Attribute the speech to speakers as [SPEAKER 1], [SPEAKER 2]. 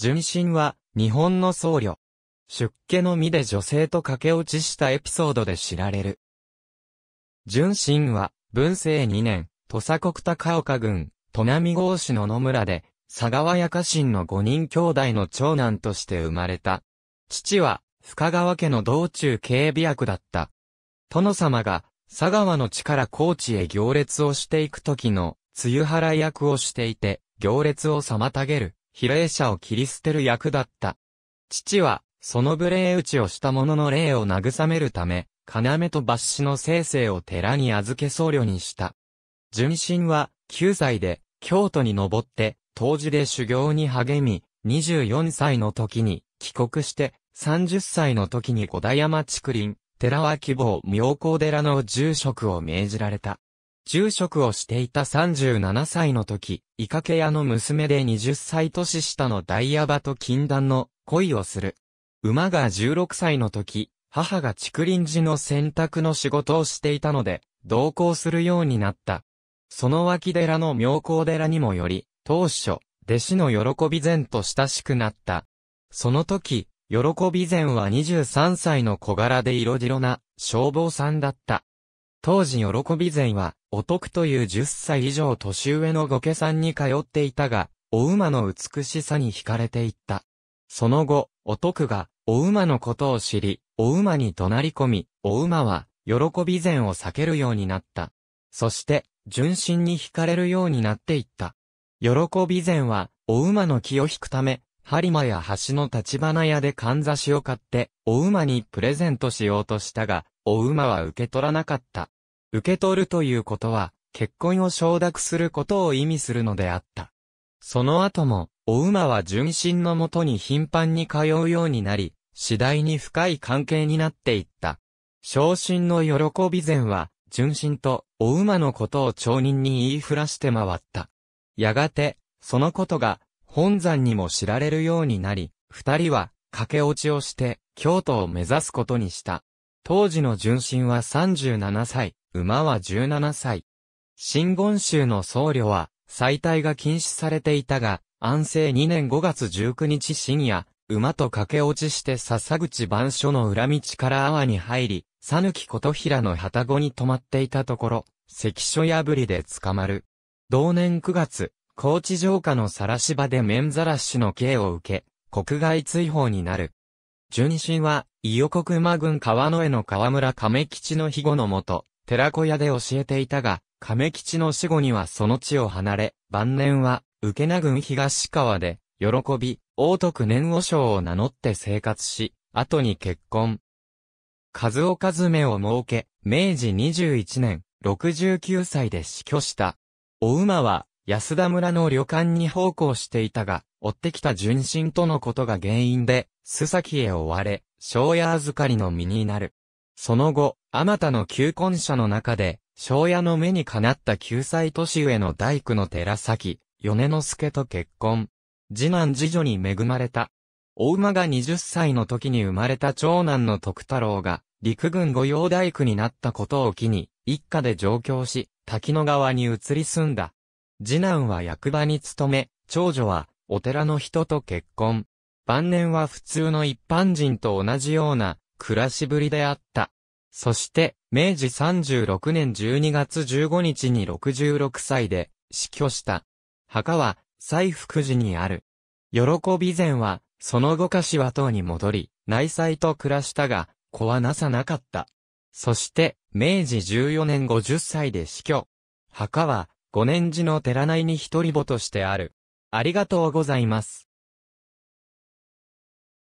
[SPEAKER 1] 純真は、日本の僧侶。出家の身で女性と駆け落ちしたエピソードで知られる。純真は、文政2年、土佐国高岡郡、砺波郷市野々村で、佐川屋家臣の5人兄弟の長男として生まれた。父は、深川家の道中警備役だった。殿様が、佐川の地から高知へ行列をしていく時の、梅雨払い役をしていて、行列を妨げる、比例者を切り捨てる役だった。父は、その無礼打ちをした者の霊を慰めるため、要と抜死の生成を寺に預け僧侶にした。純真は、9歳で、京都に登って、当時で修行に励み、24歳の時に、帰国して、30歳の時に小田山竹林、寺は希望妙高寺の住職を命じられた。住職をしていた37歳の時、イカケ屋の娘で20歳年下のダイヤバと禁断の恋をする。馬が16歳の時、母が竹林寺の洗濯の仕事をしていたので、同行するようになった。その脇寺の妙高寺にもより、当初、弟子の喜び善と親しくなった。その時、喜び善は23歳の小柄で色白な消防さんだった。当時喜び前は、お徳という10歳以上年上の御家さんに通っていたが、お馬の美しさに惹かれていった。その後、お徳が、お馬のことを知り、お馬に怒鳴り込み、お馬は、喜び前を避けるようになった。そして、純真に惹かれるようになっていった。喜び前は、お馬の気を引くため、播磨や橋の立花屋でかんざしを買って、お馬にプレゼントしようとしたが、お馬は受け取らなかった。受け取るということは、結婚を承諾することを意味するのであった。その後も、お馬は純真のもとに頻繁に通うようになり、次第に深い関係になっていった。昇進の喜び前は、純真とお馬のことを町人に言いふらして回った。やがて、そのことが、本山にも知られるようになり、二人は、駆け落ちをして、京都を目指すことにした。当時の純真は37歳、馬は17歳。新言宗の僧侶は、再退が禁止されていたが、安政2年5月19日深夜、馬と駆け落ちして笹口番所の裏道から阿波に入り、さぬき琴平の旗子に止まっていたところ、関所破りで捕まる。同年9月、高知城下の晒し場で面ざらしの刑を受け、国外追放になる。純真は、伊予国馬郡川野江の河村亀吉の庇護のもと、寺子屋で教えていたが、亀吉の死後にはその地を離れ、晩年は、受け名郡東川で、喜び、大徳年和尚を名乗って生活し、後に結婚。数岡詰目を設け、明治21年、69歳で死去した。お馬は、安田村の旅館に奉公していたが、追ってきた純真とのことが原因で、須崎へ追われ、庄屋預かりの身になる。その後、あまたの求婚者の中で、庄屋の目にかなった旧歳年上の大工の寺崎、米之助と結婚。次男次女に恵まれた。大馬が20歳の時に生まれた長男の徳太郎が、陸軍御用大工になったことを機に、一家で上京し、滝野川に移り住んだ。次男は役場に勤め、長女はお寺の人と結婚。晩年は普通の一般人と同じような暮らしぶりであった。そして、明治36年12月15日に66歳で死去した。墓は、西福寺にある。喜び前は、その後は塔に戻り、内妻と暮らしたが、子はなさなかった。そして、明治14年50歳で死去。墓は、五年寺の寺内に一人ぼとしてある。ありがとうございます。